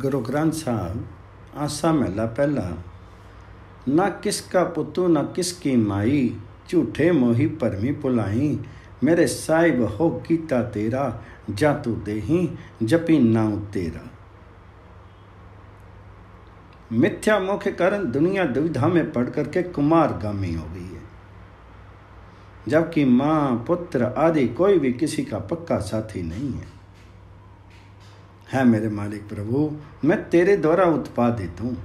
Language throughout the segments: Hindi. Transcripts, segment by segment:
ਗੁਰੂ ਗ੍ਰੰਥ ਸਾਹਿਬ ਆਸਾ ਮਹਿਲਾ ਪਹਿਲਾ ਨਾ ਕਿਸ ਕਾ ਪੁੱਤੂ ਨਾ ਕਿਸ ਕੀ ਮਾਈ ਝੂਠੇ ਮੋਹੀ ਪਰਮੀ ਪੁਲਾਈ ਮੇਰੇ ਸਾਹਿਬ ਹੋ ਕੀਤਾ ਤੇਰਾ ਜਾਂ ਤੂੰ ਦੇਹੀ ਜਪੀ ਨਾਉ ਤੇਰਾ मिथ्या मोह के कारण दुनिया दुविधा में पड़ करके कुमार गामी हो गई है जबकि माँ पुत्र आदि कोई भी किसी का पक्का साथी नहीं है है मेरे मालिक प्रभु मैं तेरे द्वारा उत्पादित हूँ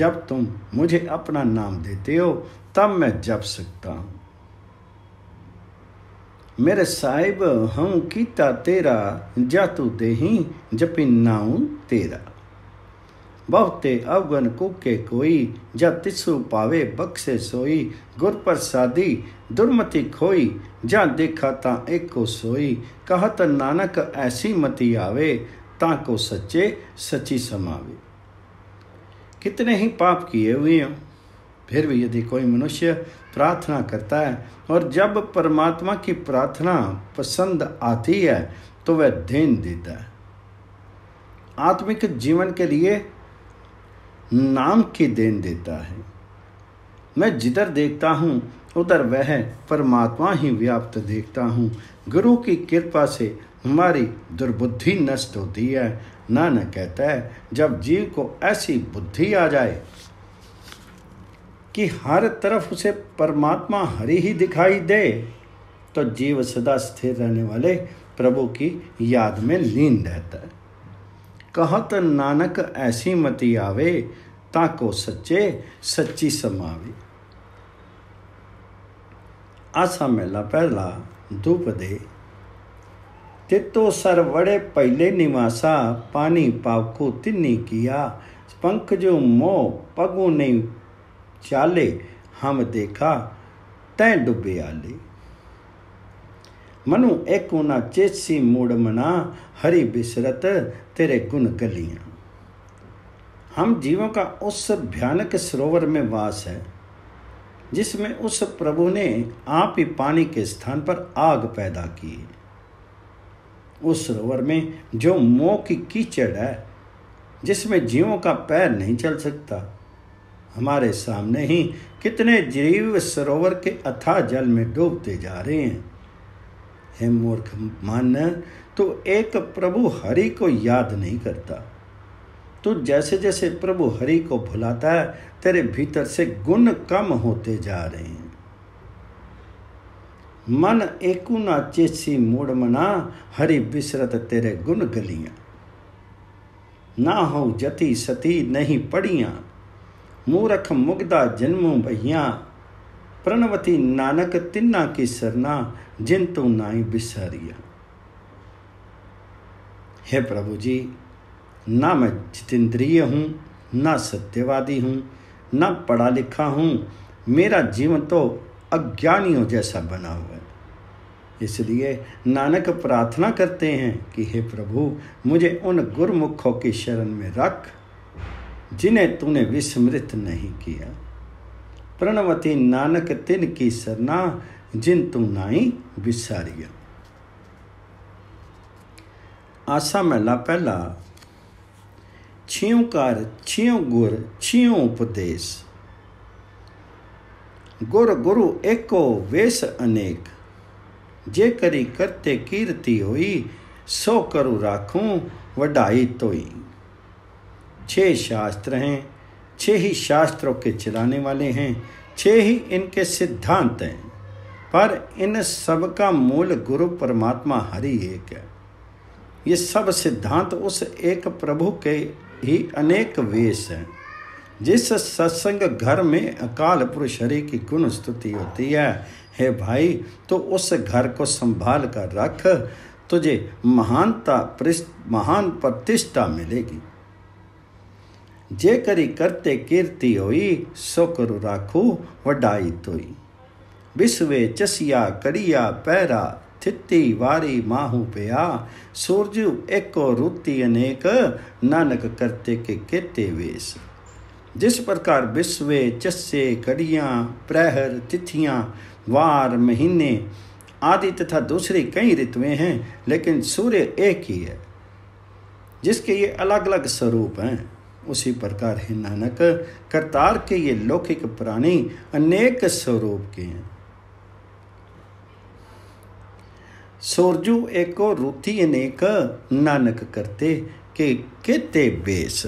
जब तुम मुझे अपना नाम देते हो तब मैं जप सकता हूँ मेरे साहिब हूँ कीता तेरा तू दे जपी नाऊ तेरा बहुते अवगन कुके कोई जा तिसु पावे बक्से सोई गुर प्रसादी दुर्मति खोई जा देखा ता एको सोई कहत नानक ऐसी मति आवे को सच्चे सच्ची समावे कितने ही पाप किए हुए हों फिर भी यदि कोई मनुष्य प्रार्थना करता है और जब परमात्मा की प्रार्थना पसंद आती है तो वह देन देता है आत्मिक जीवन के लिए नाम की देन देता है मैं जिधर देखता हूँ उधर वह परमात्मा ही व्याप्त देखता हूँ गुरु की कृपा से हमारी दुर्बुद्धि नष्ट होती है नानक कहता है जब जीव को ऐसी बुद्धि आ जाए कि हर तरफ उसे परमात्मा हरि ही दिखाई दे तो जीव सदा स्थिर रहने वाले प्रभु की याद में लीन रहता है कहत नानक ऐसी मति आवे ताको सच्चे सच्ची समावे आसा मेला पहला धूप दे तितो सरवड़े पहले निवासा पानी पावको तिन्नी किया पंख जो मोह पगो ने चाले हम देखा तय डुबे आले मनु एक ना चेसी मूड मना हरी बिसरत तेरे गुण गलियां हम जीवों का उस भयानक सरोवर में वास है जिसमें उस प्रभु ने आप ही पानी के स्थान पर आग पैदा की है उस सरोवर में जो मोह की कीचड़ है जिसमें जीवों का पैर नहीं चल सकता हमारे सामने ही कितने जीव सरोवर के अथाह जल में डूबते जा रहे हैं हे मूर्ख मान तो एक प्रभु हरि को याद नहीं करता तू जैसे जैसे प्रभु हरि को भुलाता है तेरे भीतर से गुण कम होते जा रहे हैं मन एकूना चेसी मूड मना हरि बिसरत तेरे गुण गलिया ना हो जति सती नहीं पढ़िया मूरख मुगदा जन्म बहिया प्रणवती नानक तिन्ना की सरना जिन तू नाई बिसरिया हे प्रभु जी ना मैं जितेंद्रिय हूँ ना सत्यवादी हूँ ना पढ़ा लिखा हूँ मेरा जीवन तो अज्ञानियों जैसा बना हुआ है इसलिए नानक प्रार्थना करते हैं कि हे प्रभु मुझे उन गुरमुखों की शरण में रख जिन्हें तूने विस्मृत नहीं किया प्रणवती नानक तिन की सरना जिन तू नाई विसारिया आसा मेला पहला छियो कार गुर छियो उपदेश गुर गुरु एको वेश अनेक जे करी करते કીર્તિ હોઈ સો કરું રાખूं वडाई तोई छह शास्त्र हैं छह ही शास्त्रों के चलाने वाले हैं छह ही इनके सिद्धांत हैं पर इन सब का मूल गुरु परमात्मा हरि एक है ये सब सिद्धांत उस एक प्रभु के ही अनेक वेश हैं जिस सत्संग घर में अकाल पुरुष हरि की गुण स्तुति होती है हे भाई तो उस घर को संभाल कर रख तुझे महानता महान प्रतिष्ठा मिलेगी जे करी करते कीर्ति होई सो करु राखू वडाई तोई विश्वे चसिया करिया पैरा थित्ती वारी माहू पिया सूरज एको रुति अनेक नानक करते के केते वेश जिस प्रकार विश्वे चस्से कड़ियाँ प्रहर तिथियां वार महीने आदि तथा दूसरी कई ऋतुएं हैं लेकिन सूर्य एक ही है जिसके ये अलग अलग स्वरूप हैं उसी प्रकार है नानक करतार के ये लौकिक प्राणी अनेक स्वरूप के हैं सोरजू एको रुति अनेक नानक करते के केते बेस